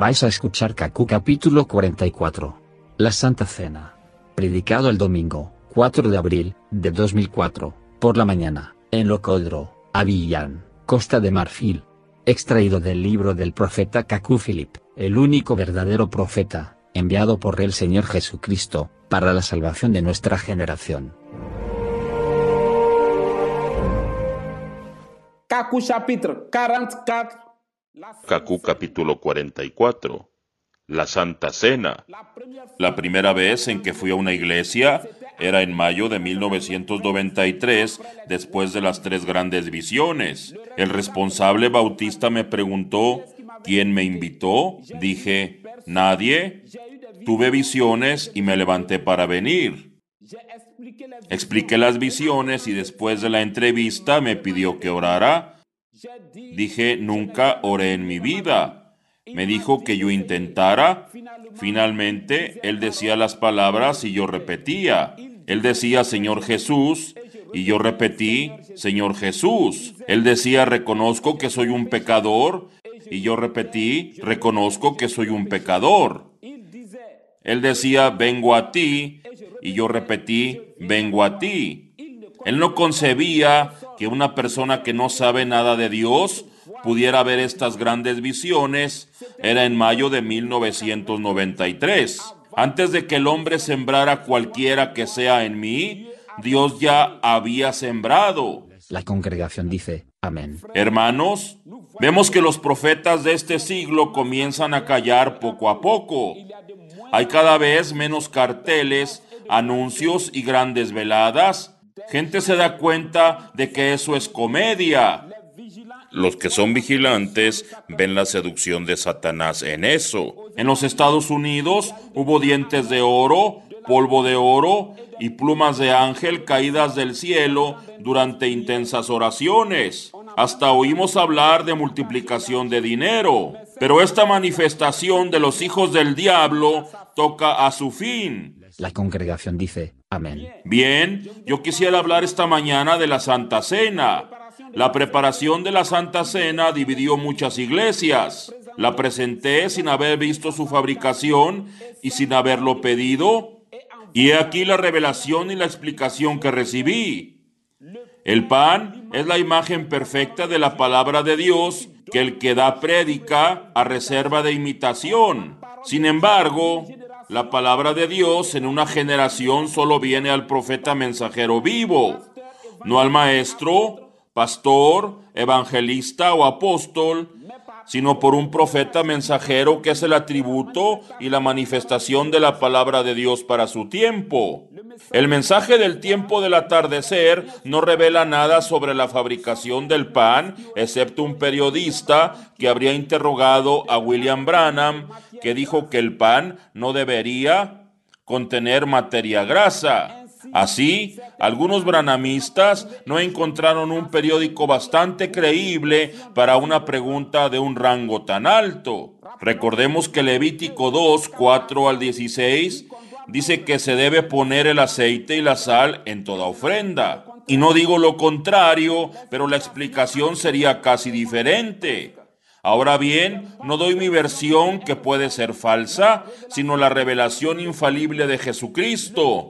Vais a escuchar Cacú capítulo 44. La Santa Cena. Predicado el domingo, 4 de abril, de 2004, por la mañana, en Locodro, Avillán, Costa de Marfil. Extraído del libro del profeta Cacú Philip, el único verdadero profeta, enviado por el Señor Jesucristo, para la salvación de nuestra generación. Cacú capítulo 44 Cacú capítulo 44, la Santa Cena. La primera vez en que fui a una iglesia era en mayo de 1993, después de las tres grandes visiones. El responsable bautista me preguntó, ¿quién me invitó? Dije, nadie. Tuve visiones y me levanté para venir. Expliqué las visiones y después de la entrevista me pidió que orara Dije, nunca oré en mi vida. Me dijo que yo intentara. Finalmente, él decía las palabras y yo repetía. Él decía, Señor Jesús, y yo repetí, Señor Jesús. Él decía, reconozco que soy un pecador, y yo repetí, reconozco que soy un pecador. Él decía, vengo a ti, y yo repetí, vengo a ti. Él no concebía que una persona que no sabe nada de Dios pudiera ver estas grandes visiones era en mayo de 1993. Antes de que el hombre sembrara cualquiera que sea en mí, Dios ya había sembrado. La congregación dice, amén. Hermanos, vemos que los profetas de este siglo comienzan a callar poco a poco. Hay cada vez menos carteles, anuncios y grandes veladas gente se da cuenta de que eso es comedia. Los que son vigilantes ven la seducción de Satanás en eso. En los Estados Unidos hubo dientes de oro, polvo de oro y plumas de ángel caídas del cielo durante intensas oraciones. Hasta oímos hablar de multiplicación de dinero. Pero esta manifestación de los hijos del diablo toca a su fin. La congregación dice, Bien, yo quisiera hablar esta mañana de la Santa Cena. La preparación de la Santa Cena dividió muchas iglesias. La presenté sin haber visto su fabricación y sin haberlo pedido. Y he aquí la revelación y la explicación que recibí. El pan es la imagen perfecta de la palabra de Dios que el que da prédica a reserva de imitación. Sin embargo, la palabra de Dios en una generación solo viene al profeta mensajero vivo, no al maestro, pastor, evangelista o apóstol sino por un profeta mensajero que es el atributo y la manifestación de la palabra de Dios para su tiempo. El mensaje del tiempo del atardecer no revela nada sobre la fabricación del pan, excepto un periodista que habría interrogado a William Branham, que dijo que el pan no debería contener materia grasa. Así, algunos branamistas no encontraron un periódico bastante creíble para una pregunta de un rango tan alto. Recordemos que Levítico 2, 4 al 16 dice que se debe poner el aceite y la sal en toda ofrenda. Y no digo lo contrario, pero la explicación sería casi diferente. Ahora bien, no doy mi versión que puede ser falsa, sino la revelación infalible de Jesucristo.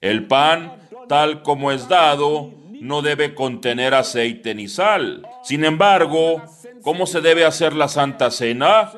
El pan, tal como es dado, no debe contener aceite ni sal. Sin embargo, ¿cómo se debe hacer la Santa Cena?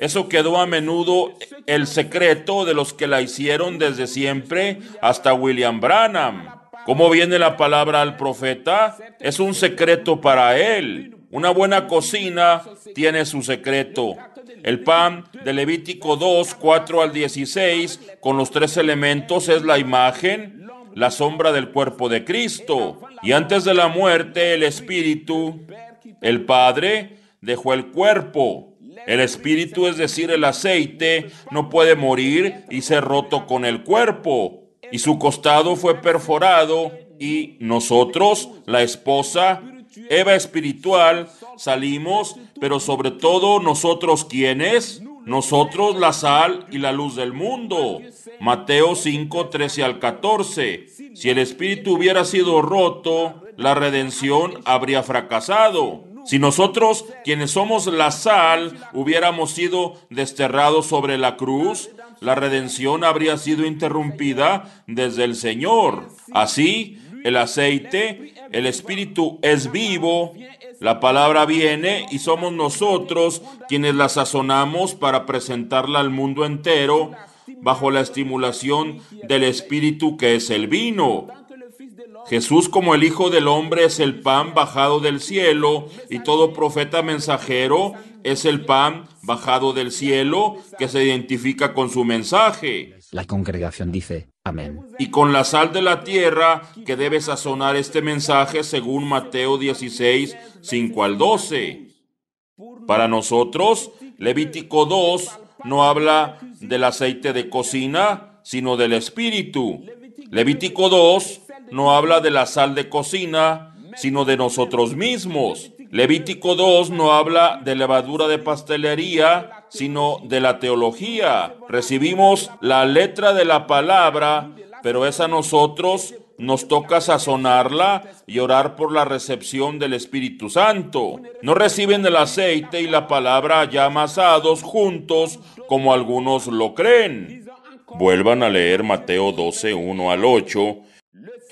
Eso quedó a menudo el secreto de los que la hicieron desde siempre hasta William Branham. ¿Cómo viene la palabra al profeta? Es un secreto para él. Una buena cocina tiene su secreto. El pan de Levítico 2, 4 al 16, con los tres elementos, es la imagen, la sombra del cuerpo de Cristo. Y antes de la muerte, el Espíritu, el Padre, dejó el cuerpo. El espíritu, es decir, el aceite, no puede morir y se roto con el cuerpo. Y su costado fue perforado y nosotros, la esposa, Eva espiritual salimos, pero sobre todo nosotros quienes, nosotros la sal y la luz del mundo. Mateo 5, 13 al 14. Si el espíritu hubiera sido roto, la redención habría fracasado. Si nosotros, quienes somos la sal, hubiéramos sido desterrados sobre la cruz, la redención habría sido interrumpida desde el Señor. Así, el aceite el Espíritu es vivo, la palabra viene y somos nosotros quienes la sazonamos para presentarla al mundo entero bajo la estimulación del Espíritu que es el vino. Jesús como el Hijo del Hombre es el pan bajado del cielo y todo profeta mensajero es el pan bajado del cielo que se identifica con su mensaje. La congregación dice, amén. Y con la sal de la tierra que debe sazonar este mensaje según Mateo 16, 5 al 12. Para nosotros, Levítico 2 no habla del aceite de cocina, sino del espíritu. Levítico 2 no habla de la sal de cocina, sino de nosotros mismos. Levítico 2 no habla de levadura de pastelería, sino de la teología. Recibimos la letra de la palabra, pero es a nosotros nos toca sazonarla y orar por la recepción del Espíritu Santo. No reciben el aceite y la palabra ya amasados juntos como algunos lo creen. Vuelvan a leer Mateo 12, 1 al 8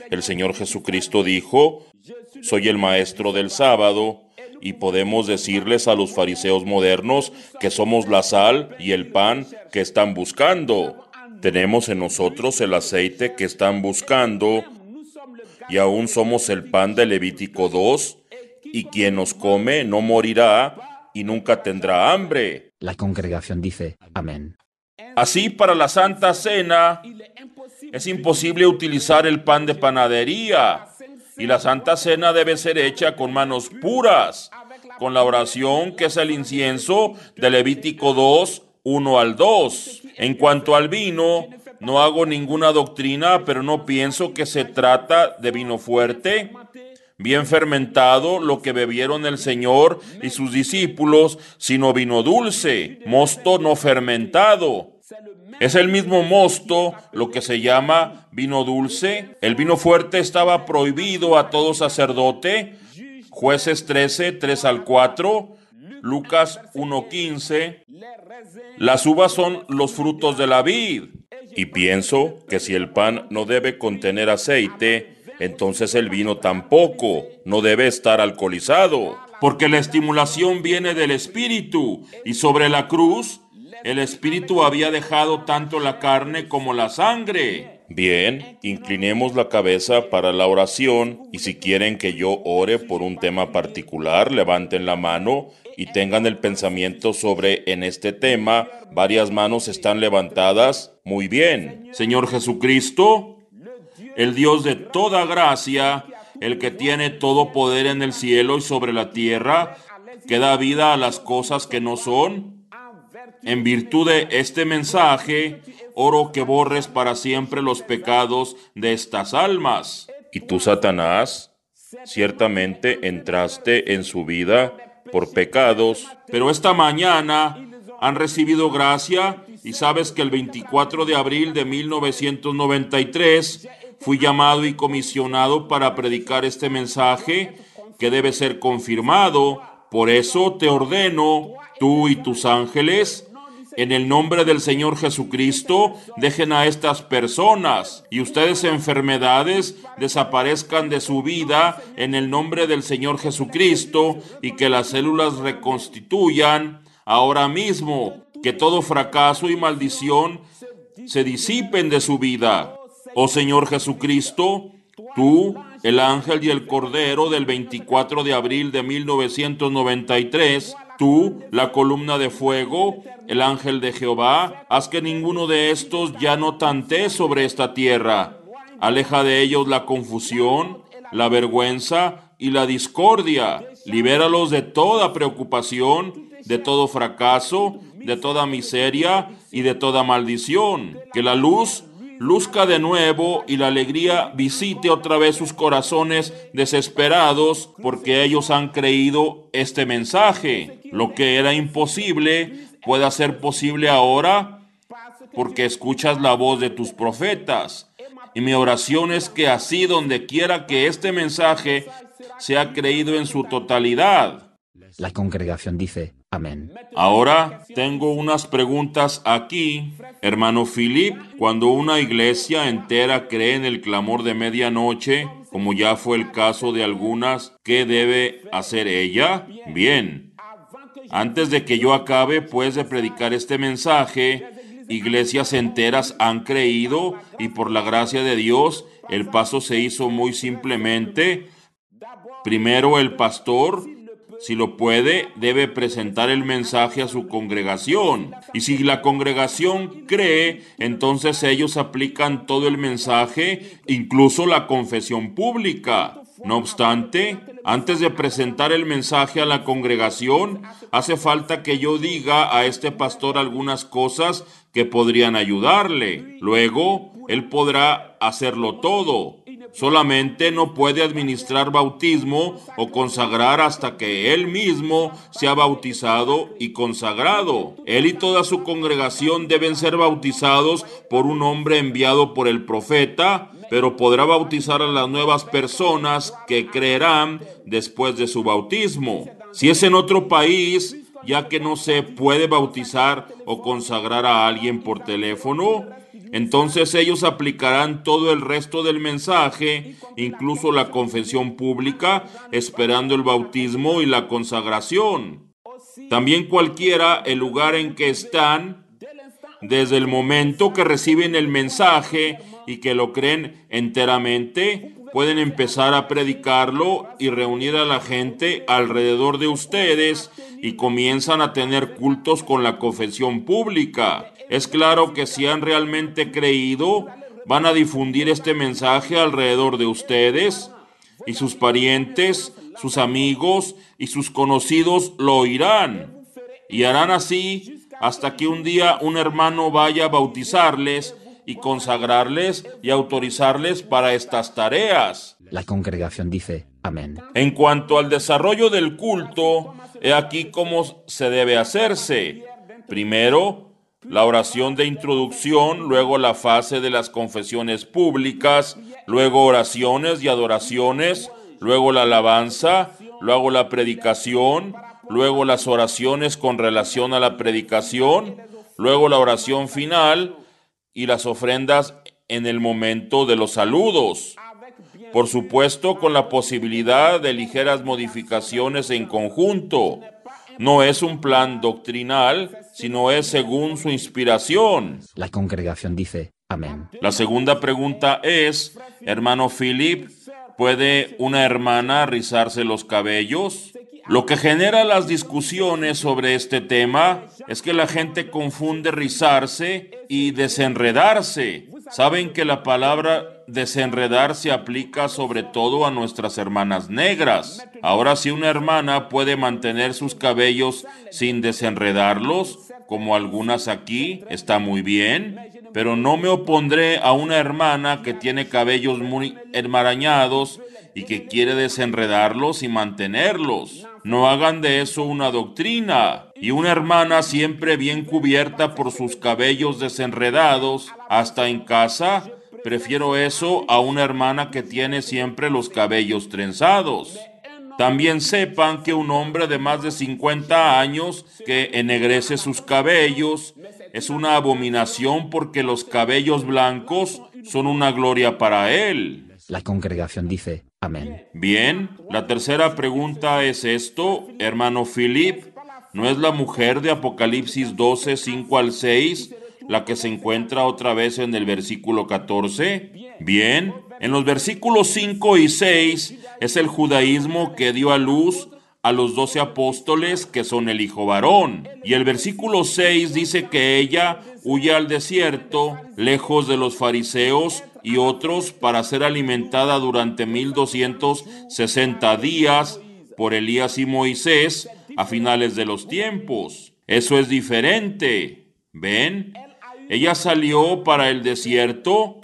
el Señor Jesucristo dijo, soy el maestro del sábado, y podemos decirles a los fariseos modernos que somos la sal y el pan que están buscando. Tenemos en nosotros el aceite que están buscando y aún somos el pan de Levítico 2 y quien nos come no morirá y nunca tendrá hambre. La congregación dice, amén. Así para la Santa Cena es imposible utilizar el pan de panadería y la Santa Cena debe ser hecha con manos puras, con la oración que es el incienso de Levítico 2, 1 al 2. En cuanto al vino, no hago ninguna doctrina, pero no pienso que se trata de vino fuerte. Bien fermentado lo que bebieron el Señor y sus discípulos, sino vino dulce, mosto no fermentado es el mismo mosto, lo que se llama vino dulce. El vino fuerte estaba prohibido a todo sacerdote. Jueces 13, 3 al 4. Lucas 1.15. Las uvas son los frutos de la vid. Y pienso que si el pan no debe contener aceite, entonces el vino tampoco, no debe estar alcoholizado, porque la estimulación viene del Espíritu, y sobre la cruz el Espíritu había dejado tanto la carne como la sangre. Bien, inclinemos la cabeza para la oración y si quieren que yo ore por un tema particular, levanten la mano y tengan el pensamiento sobre en este tema. Varias manos están levantadas. Muy bien. Señor Jesucristo, el Dios de toda gracia, el que tiene todo poder en el cielo y sobre la tierra, que da vida a las cosas que no son, en virtud de este mensaje, oro que borres para siempre los pecados de estas almas. Y tú, Satanás, ciertamente entraste en su vida por pecados, pero esta mañana han recibido gracia y sabes que el 24 de abril de 1993 fui llamado y comisionado para predicar este mensaje que debe ser confirmado por eso te ordeno, tú y tus ángeles, en el nombre del Señor Jesucristo, dejen a estas personas y ustedes enfermedades desaparezcan de su vida en el nombre del Señor Jesucristo y que las células reconstituyan ahora mismo, que todo fracaso y maldición se disipen de su vida. Oh Señor Jesucristo, tú el Ángel y el Cordero del 24 de abril de 1993, tú, la columna de fuego, el Ángel de Jehová, haz que ninguno de estos ya no tante sobre esta tierra. Aleja de ellos la confusión, la vergüenza y la discordia. Libéralos de toda preocupación, de todo fracaso, de toda miseria y de toda maldición. Que la luz luzca de nuevo y la alegría visite otra vez sus corazones desesperados porque ellos han creído este mensaje. Lo que era imposible puede ser posible ahora porque escuchas la voz de tus profetas. Y mi oración es que así donde quiera que este mensaje sea creído en su totalidad. La congregación dice, Amén. Ahora tengo unas preguntas aquí. Hermano Philip, cuando una iglesia entera cree en el clamor de medianoche, como ya fue el caso de algunas, ¿qué debe hacer ella? Bien. Antes de que yo acabe, pues, de predicar este mensaje, iglesias enteras han creído y por la gracia de Dios, el paso se hizo muy simplemente. Primero el pastor si lo puede, debe presentar el mensaje a su congregación. Y si la congregación cree, entonces ellos aplican todo el mensaje, incluso la confesión pública. No obstante, antes de presentar el mensaje a la congregación, hace falta que yo diga a este pastor algunas cosas que podrían ayudarle. Luego, él podrá hacerlo todo. Solamente no puede administrar bautismo o consagrar hasta que él mismo sea bautizado y consagrado. Él y toda su congregación deben ser bautizados por un hombre enviado por el profeta, pero podrá bautizar a las nuevas personas que creerán después de su bautismo. Si es en otro país, ya que no se puede bautizar o consagrar a alguien por teléfono, entonces ellos aplicarán todo el resto del mensaje, incluso la confesión pública, esperando el bautismo y la consagración. También cualquiera el lugar en que están, desde el momento que reciben el mensaje y que lo creen enteramente, pueden empezar a predicarlo y reunir a la gente alrededor de ustedes y comienzan a tener cultos con la confesión pública. Es claro que si han realmente creído, van a difundir este mensaje alrededor de ustedes y sus parientes, sus amigos y sus conocidos lo oirán. Y harán así hasta que un día un hermano vaya a bautizarles y consagrarles y autorizarles para estas tareas. La congregación dice, amén. En cuanto al desarrollo del culto, He aquí cómo se debe hacerse. Primero, la oración de introducción, luego la fase de las confesiones públicas, luego oraciones y adoraciones, luego la alabanza, luego la predicación, luego las oraciones con relación a la predicación, luego la oración final y las ofrendas en el momento de los saludos por supuesto con la posibilidad de ligeras modificaciones en conjunto. No es un plan doctrinal, sino es según su inspiración. La congregación dice, amén. La segunda pregunta es, hermano Philip, ¿puede una hermana rizarse los cabellos? Lo que genera las discusiones sobre este tema es que la gente confunde rizarse y desenredarse. Saben que la palabra desenredar se aplica sobre todo a nuestras hermanas negras. Ahora si una hermana puede mantener sus cabellos sin desenredarlos, como algunas aquí, está muy bien, pero no me opondré a una hermana que tiene cabellos muy enmarañados y que quiere desenredarlos y mantenerlos. No hagan de eso una doctrina. Y una hermana siempre bien cubierta por sus cabellos desenredados, hasta en casa, Prefiero eso a una hermana que tiene siempre los cabellos trenzados. También sepan que un hombre de más de 50 años que enegrece sus cabellos es una abominación porque los cabellos blancos son una gloria para él. La congregación dice, amén. Bien, la tercera pregunta es esto, hermano Philip, ¿no es la mujer de Apocalipsis 12, 5 al 6 la que se encuentra otra vez en el versículo 14? Bien, en los versículos 5 y 6 es el judaísmo que dio a luz a los doce apóstoles que son el hijo varón. Y el versículo 6 dice que ella huye al desierto, lejos de los fariseos y otros, para ser alimentada durante 1260 días por Elías y Moisés a finales de los tiempos. Eso es diferente. ¿Ven? Ella salió para el desierto.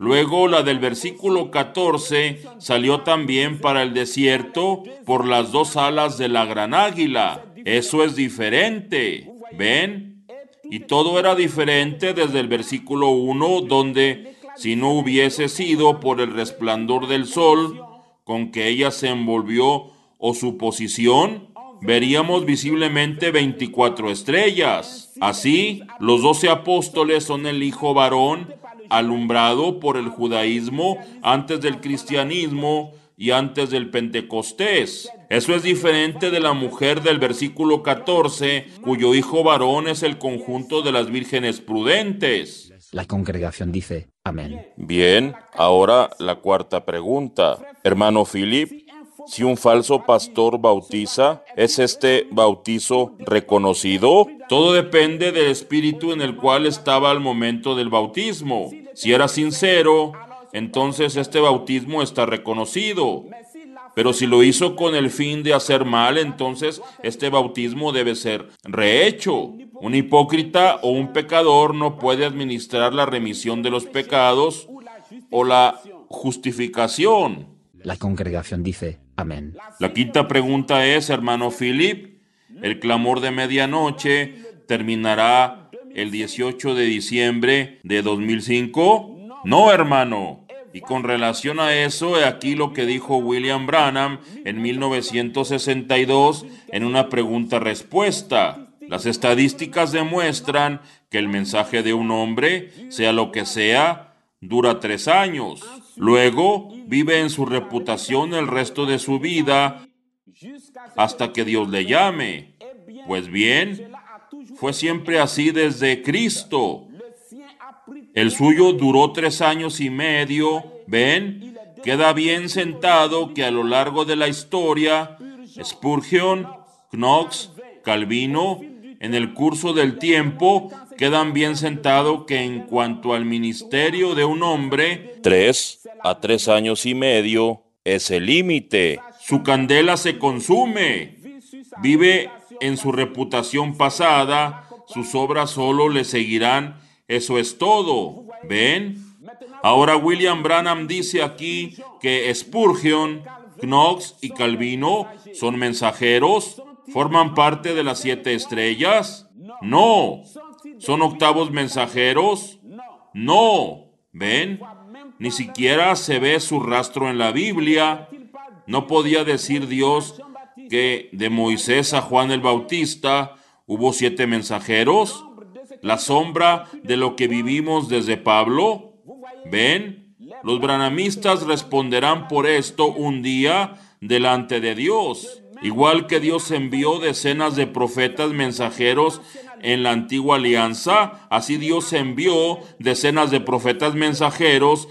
Luego la del versículo 14 salió también para el desierto por las dos alas de la gran águila. Eso es diferente. ¿Ven? Y todo era diferente desde el versículo 1 donde si no hubiese sido por el resplandor del sol con que ella se envolvió o su posición, veríamos visiblemente 24 estrellas. Así, los doce apóstoles son el hijo varón alumbrado por el judaísmo antes del cristianismo y antes del Pentecostés. Eso es diferente de la mujer del versículo 14, cuyo hijo varón es el conjunto de las vírgenes prudentes. La congregación dice, amén. Bien, ahora la cuarta pregunta. Hermano Philip, si un falso pastor bautiza, ¿es este bautizo reconocido? Todo depende del espíritu en el cual estaba al momento del bautismo. Si era sincero, entonces este bautismo está reconocido. Pero si lo hizo con el fin de hacer mal, entonces este bautismo debe ser rehecho. Un hipócrita o un pecador no puede administrar la remisión de los pecados o la justificación. La congregación dice, la quinta pregunta es, hermano Philip, el clamor de medianoche terminará el 18 de diciembre de 2005? No, hermano. Y con relación a eso, aquí lo que dijo William Branham en 1962 en una pregunta-respuesta. Las estadísticas demuestran que el mensaje de un hombre, sea lo que sea, dura tres años. Luego vive en su reputación el resto de su vida hasta que Dios le llame. Pues bien, fue siempre así desde Cristo. El suyo duró tres años y medio. Ven, queda bien sentado que a lo largo de la historia, Spurgeon, Knox, Calvino, en el curso del tiempo, quedan bien sentado que en cuanto al ministerio de un hombre, tres a tres años y medio es el límite. Su candela se consume, vive en su reputación pasada, sus obras solo le seguirán, eso es todo. ¿Ven? Ahora William Branham dice aquí que Spurgeon, Knox y Calvino son mensajeros, forman parte de las siete estrellas. No, ¿Son octavos mensajeros? No. ¿Ven? Ni siquiera se ve su rastro en la Biblia. No podía decir Dios que de Moisés a Juan el Bautista hubo siete mensajeros. La sombra de lo que vivimos desde Pablo. ¿Ven? Los branamistas responderán por esto un día delante de Dios. Igual que Dios envió decenas de profetas mensajeros en la antigua alianza, así Dios envió decenas de profetas mensajeros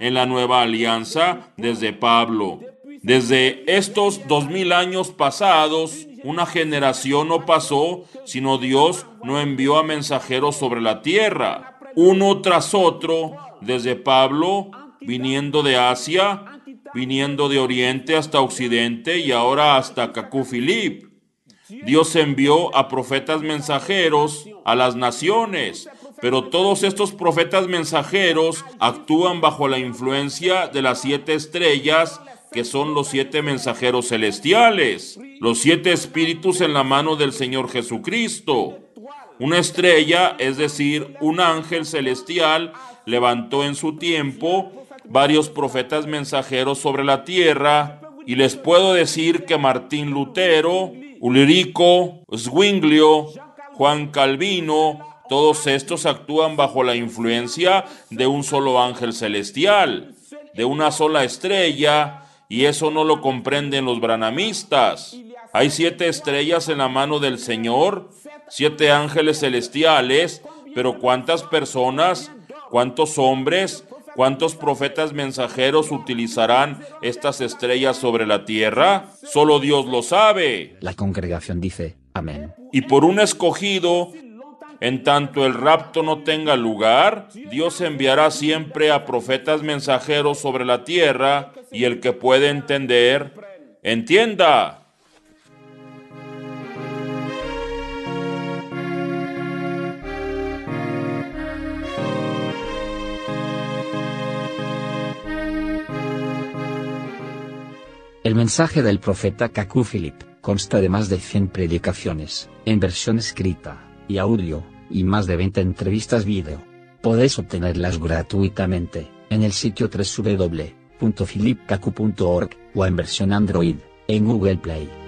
en la nueva alianza desde Pablo. Desde estos dos mil años pasados, una generación no pasó, sino Dios no envió a mensajeros sobre la tierra, uno tras otro, desde Pablo, viniendo de Asia, viniendo de Oriente hasta Occidente y ahora hasta Filip. Dios envió a profetas mensajeros a las naciones, pero todos estos profetas mensajeros actúan bajo la influencia de las siete estrellas que son los siete mensajeros celestiales, los siete espíritus en la mano del Señor Jesucristo. Una estrella, es decir, un ángel celestial, levantó en su tiempo varios profetas mensajeros sobre la tierra y les puedo decir que Martín Lutero Ulrico, Zwinglio, Juan Calvino, todos estos actúan bajo la influencia de un solo ángel celestial, de una sola estrella, y eso no lo comprenden los branamistas. Hay siete estrellas en la mano del Señor, siete ángeles celestiales, pero ¿cuántas personas, cuántos hombres, ¿Cuántos profetas mensajeros utilizarán estas estrellas sobre la tierra? Solo Dios lo sabe. La congregación dice, amén. Y por un escogido, en tanto el rapto no tenga lugar, Dios enviará siempre a profetas mensajeros sobre la tierra y el que puede entender, entienda. El mensaje del profeta Kaku Philip consta de más de 100 predicaciones, en versión escrita y audio, y más de 20 entrevistas video. Podéis obtenerlas gratuitamente en el sitio www.philipkaku.org o en versión Android en Google Play.